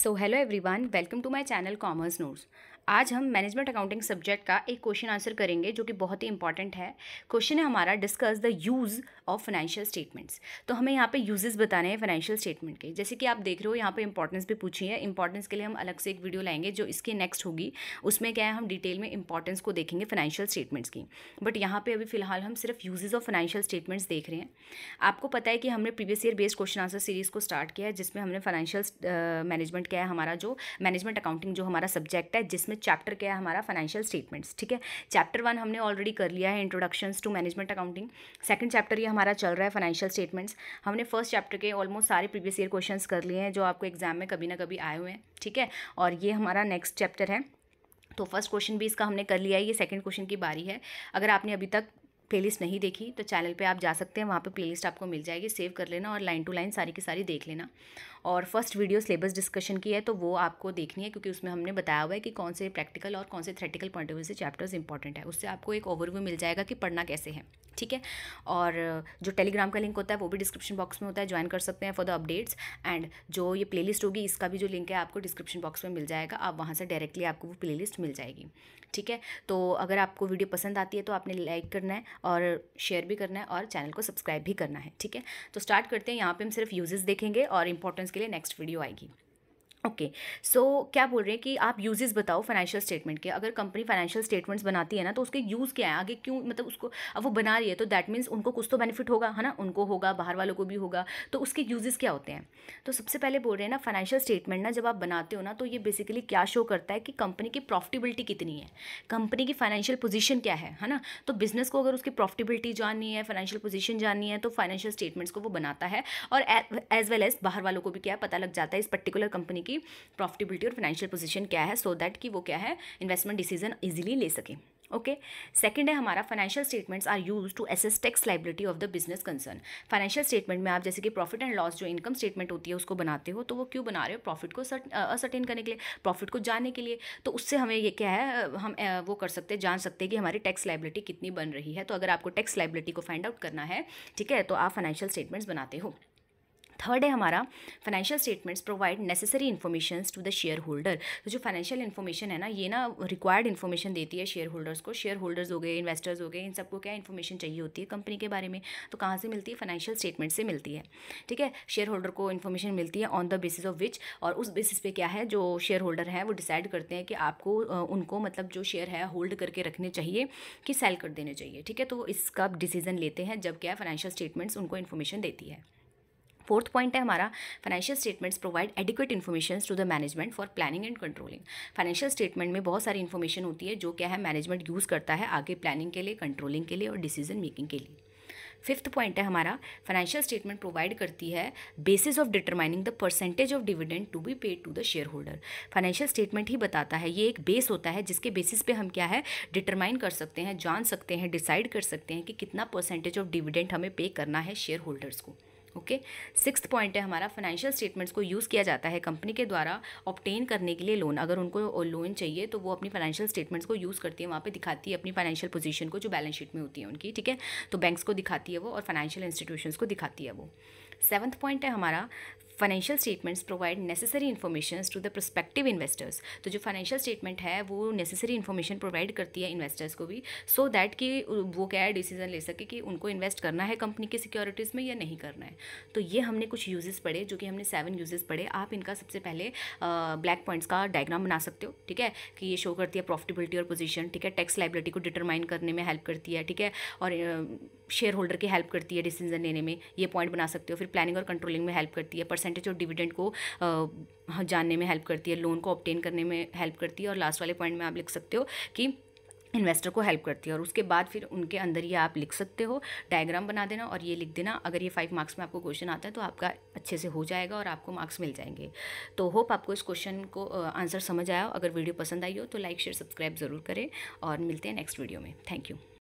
So hello everyone, welcome to my channel Commerce News. आज हम management accounting subject का एक क्वेश्चन आंसर करेंगे जो कि बहुत ही इंपॉर्टेंट है क्वेश्चन है हमारा discuss the use of financial statements तो हमें यहाँ पे यूजेस बताने हैं फाइनेंशियल स्टेटमेंट के जैसे कि आप देख रहे हो यहाँ पे इंपॉर्टेंस भी पूछी है इंपॉर्टेंस के लिए हम अलग से एक वीडियो लाएंगे जो इसके नेक्स्ट होगी उसमें क्या है हम डिटेल में इंपॉर्टेंस को देखेंगे फाइनेंशियल स्टेटमेंट्स की बट यहाँ पर अभी फिलहाल हम सिर्फ यूजेज ऑफ फाइनेंशियल स्टेटमेंट्स देख रहे हैं आपको पता है कि हमने previous year based question answer series को स्टार्ट किया है जिसमें हमने फाइनेंशियल मैनेजमेंट क्या है हमारा जो मैनेजमेंट अकाउंटिंग जो हमारा सब्जेक्ट है जिसमें जिसमें चैप्टर क्या है हमारा फाइनेंशियल स्टेटमेंट्स ठीक है चैप्टर वन हमने ऑलरेडी कर लिया है introduction to management accounting second chapter ये हमारा चल रहा है फाइनेंशियल स्टेटमेंट्स हमने फर्स्ट चैप्टर के ऑलमोस्ट सारे प्रीवियस ईयर क्वेश्चन कर लिए हैं जो आपको एग्जाम में कभी ना कभी आए हुए हैं ठीक है और ये हमारा नेक्स्ट चैप्टर है तो फर्स्ट क्वेश्चन भी इसका हमने कर लिया है ये सेकंड क्वेश्चन की बारी है अगर आपने अभी तक प्लेलिस्ट नहीं देखी तो चैनल पे आप जा सकते हैं वहाँ पे प्लेलिस्ट आपको मिल जाएगी सेव कर लेना और लाइन टू लाइन सारी की सारी देख लेना और फर्स्ट वीडियो सिलेबस डिस्कशन की है तो वो आपको देखनी है क्योंकि उसमें हमने बताया हुआ है कि कौन से प्रैक्टिकल और कौन से थ्रेटिकल पॉइंट ऑफ व्यू से चैप्टर्स इंपॉर्टेंट है उससे आपको एक ओवरव्यू मिल जाएगा कि पढ़ना कैसे है ठीक है और जो टेलीग्राम का लिंक होता है वो भी डिस्क्रिप्शन बॉक्स में होता है ज्वाइन कर सकते हैं फॉर द अपडेट्स एंड जो ये प्लेलिस्ट होगी इसका भी जो लिंक है आपको डिस्क्रिप्शन बॉक्स में मिल जाएगा आप वहाँ से डायरेक्टली आपको वो प्ले मिल जाएगी ठीक है तो अगर आपको वीडियो पसंद आती है तो आपने लाइक करना है और शेयर भी करना है और चैनल को सब्सक्राइब भी करना है ठीक है तो स्टार्ट करते हैं यहाँ पर हम सिर्फ यूजेस देखेंगे और इंपॉर्टेंस के लिए नेक्स्ट वीडियो आएगी ओके okay. सो so, क्या बोल रहे हैं कि आप यूजेस बताओ फाइनेंशियल स्टेटमेंट के अगर कंपनी फाइनेंशियल स्टेटमेंट्स बनाती है ना तो उसके यूज़ क्या है आगे क्यों मतलब उसको अब वो बना रही है तो दैट मीन्स उनको कुछ तो बेनिफिट होगा है ना उनको होगा बाहर वालों को भी होगा तो उसके यूजेस क्या होते हैं तो सबसे पहले बोल रहे हैं ना फाइनेंशियल स्टेटमेंट ना जब आप बनाते हो ना तो ये बेसिकली क्या शो करता है कि कंपनी की प्रॉफिटेबिलिटी कितनी है कंपनी की फाइनेंशियल पोजिशन क्या है है ना तो बिजनेस को अगर उसकी प्रॉफिटेबिलिटी जाननी है फाइनेंशियल पोजिशन जाननी है तो फाइनेंशियल स्टेटमेंट्स को वो बनाता है और एज वेल एज बाहर वालों को भी क्या पता लग जाता है इस पर्टिकुलर कंपनी उनकी प्रॉफिटेबिलिटी और फाइनेंशियल पोजीशन क्या है सो so दैट कि वो क्या है इन्वेस्टमेंट डिसीजन ईजिली ले सके ओके सेकंड है हमारा financial statements are used to assess tax liability of the business concern financial statement में आप जैसे कि प्रॉफिट एंड लॉस जो इनकम स्टेटमेंट होती है उसको बनाते हो तो वो क्यों बना रहे हो प्रॉफिट को असर्टेन करने के लिए प्रॉफिट को जानने के लिए तो उससे हमें ये क्या है हम वो कर सकते हैं जान सकते हैं कि हमारी टैक्स लाइबिलिटी कितनी बन रही है तो अगर आपको टैक्स लाइबिलिटी को फाइंड आउट करना है ठीक है तो आप फाइनेंशियल स्टेटमेंट्स बनाते हो थर्ड है हमारा financial statements provide necessary information to the shareholder तो जो फाइनेंशियल इन्फॉर्मेशन है ना ये ना रिक्वायर्ड इन्फॉर्मेशन देती है शेयर होल्डर्स को शेयर होल्डर्स हो गए इन्वेस्टर्स हो गए इन सबको क्या इन्फॉर्मेशन चाहिए होती है कंपनी के बारे में तो कहाँ से मिलती है फाइनेंशियल स्टेटमेंट से मिलती है ठीक है शेयर होल्डर को इन्फॉर्मेशन मिलती है on the basis of which और उस बेसिस पे क्या है जो शेयर होल्डर है वो डिसाइड करते हैं कि आपको उनको मतलब जो शेयर है होल्ड करके रखने चाहिए कि सेल कर देने चाहिए ठीक है तो इसका डिसीजन लेते हैं जब क्या फाइनेंशियल स्टेटमेंट्स उनको इन्फॉर्मेशन देती है फोर्थ पॉइंट है हमारा financial statements provide adequate information to the management for planning and controlling financial statement में बहुत सारी इन्फॉर्मेशन होती है जो क्या है मैनेजमेंट यूज़ करता है आगे प्लानिंग के लिए कंट्रोलिंग के लिए और डिसीजन मेकिंग के लिए फिफ्थ पॉइंट है हमारा फाइनेंशियल स्टेटमेंट प्रोवाइड करती है basis of determining the percentage of dividend to be paid to the shareholder financial statement ही बताता है ये एक बेस होता है जिसके बेसिस पे हम क्या है डिटरमाइन कर सकते हैं जान सकते हैं डिसाइड कर सकते हैं कि कितना परसेंटेज ऑफ डिविडेंड हमें पे करना है शेयर होल्डर्स को ओके सिक्स्थ पॉइंट है हमारा फाइनेंशियल स्टेटमेंट्स को यूज़ किया जाता है कंपनी के द्वारा ऑप्टेन करने के लिए लोन अगर उनको लोन चाहिए तो वो अपनी फाइनेंशियल स्टेटमेंट्स को यूज़ करती है वहाँ पे दिखाती है अपनी फाइनेंशियल पोजीशन को जो बैलेंस शीट में होती है उनकी ठीक है तो बैंक्स को दिखाती है वो और फाइनेंशियल इंस्टीट्यूशन को दिखाती है वो सेवन्थ पॉइंट है हमारा financial statements provide necessary information to the prospective investors तो जो फाइनेंशियल स्टेटमेंट है वो नेसेसरी इन्फॉर्मेशन प्रोवाइड करती है इन्वेस्टर्स को भी सो so दैट कि वो क्या है डिसीजन ले सके कि उनको इन्वेस्ट करना है कंपनी की सिक्योरिटीज़ में या नहीं करना है तो ये हमने कुछ यूजेस पढ़े जो कि हमने सेवन यूजेस पढ़े आप इनका सबसे पहले ब्लैक पॉइंट्स का डायग्राम बना सकते हो ठीक है कि ये शो करती है प्रॉफिटेबिलिटी और पोजिशन ठीक है टैक्स लाइबिलिटी को डिटरमाइन करने में हेल्प करती है ठीक है और शेयर होल्डर की हेल्प करती है डिसीजन लेने में ये पॉइंट बना सकते हो फिर प्लानिंग और कंट्रोलिंग में हेल्प करती है परसेंटेज और डिविडेंड को हाँ, जानने में हेल्प करती है लोन को ऑप्टेन करने में हेल्प करती है और लास्ट वाले पॉइंट में आप लिख सकते हो कि इन्वेस्टर को हेल्प करती है और उसके बाद फिर उनके अंदर ये आप लिख सकते हो डायग्राम बना देना और ये लिख देना अगर ये फाइव मार्क्स में आपको क्वेश्चन आता है तो आपका अच्छे से हो जाएगा और आपको मार्क्स मिल जाएंगे तो होप आपको इस क्वेश्चन को आंसर समझ आया अगर वीडियो पसंद आई हो तो लाइक शेयर सब्सक्राइब ज़रूर करें और मिलते हैं नेक्स्ट वीडियो में थैंक यू